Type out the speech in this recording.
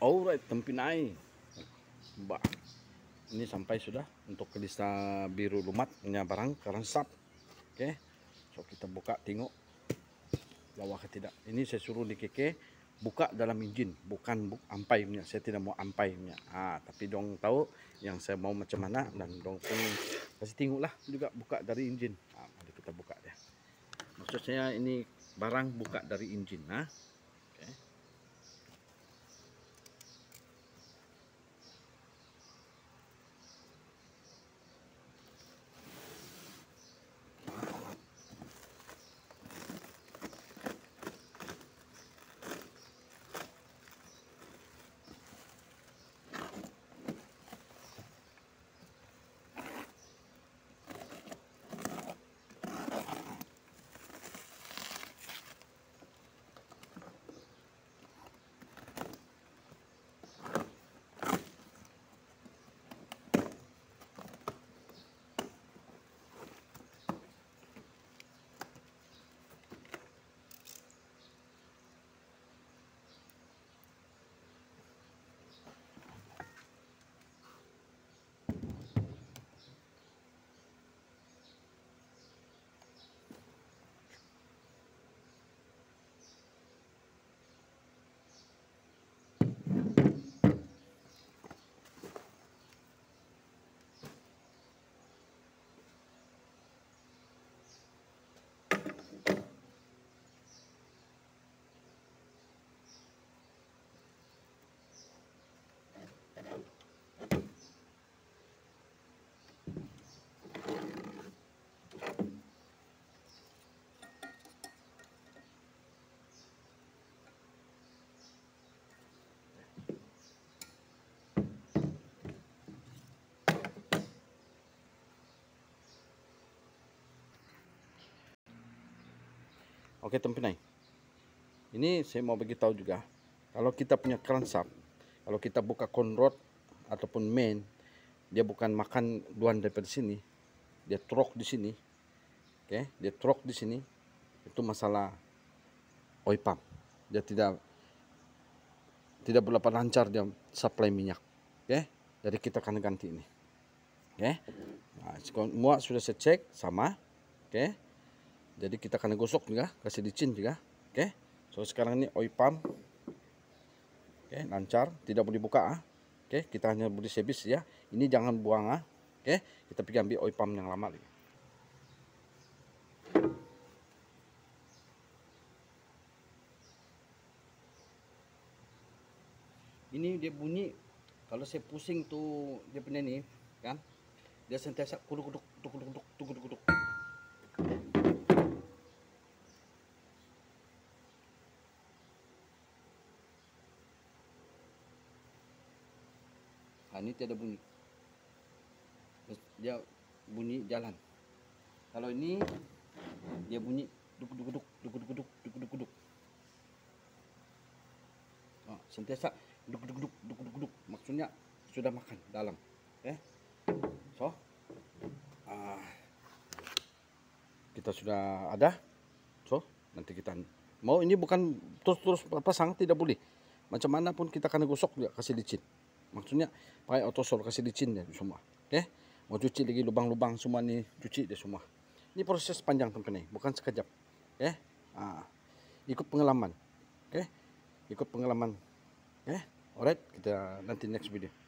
Alright, tempinai. Ba. Ini sampai sudah untuk kelista biru lumat punya barang karena sap. Oke. Okay. So kita buka tengok bawah ke tidak. Ini saya suruh di keke buka dalam enjin, bukan buk ampai punya. Saya tidak mau ampai punya. Ah, tapi dong tahu yang saya mau macam mana dan dong pun kasih tengoklah juga buka dari enjin. Ah, mari kita buka dia. Maksud saya ini barang buka dari enjin, nah. Ha? Oke tempinai, naik. ini saya mau bagi beritahu juga, kalau kita punya crankshaft. kalau kita buka konrod ataupun main, dia bukan makan duan daripada sini, dia truk di sini, oke, dia truk di sini, itu masalah oil pump, dia tidak tidak berapa lancar dia supply minyak, oke, jadi kita akan ganti ini, oke, nah, semua sudah saya cek sama, oke. Okay? jadi kita akan gosok juga kasih licin juga oke okay. so sekarang ini oil pump oke okay, lancar tidak boleh buka ah. oke okay, kita hanya boleh sebis ya ini jangan buang ah. oke okay, kita pergi ambil oil pump yang lama lagi ini dia bunyi kalau saya pusing tuh dia punya ini, kan dia sentiasa kuduk kuduk kuduk kuduk kuduk kuduk Nah, ini tidak bunyi Terus dia bunyi jalan kalau ini dia bunyi duk duk duk duk duk duk duk duk duk oh, sentiasa duk duk duk duk duk duk maksudnya sudah makan dalam eh so ah, kita sudah ada so nanti kita mau ini bukan terus terus pasang tidak boleh macam mana pun kita akan gosok juga kasih licin Maksudnya pakai autosol kasih licin dia semua. okay? Mau cuci lagi lubang-lubang semua ni, cuci dia semua. Ini proses panjang tuan ni, bukan sekejap. okay? Ha. Ikut pengalaman. okay? Ikut pengalaman. okay? Alright, kita nanti next video.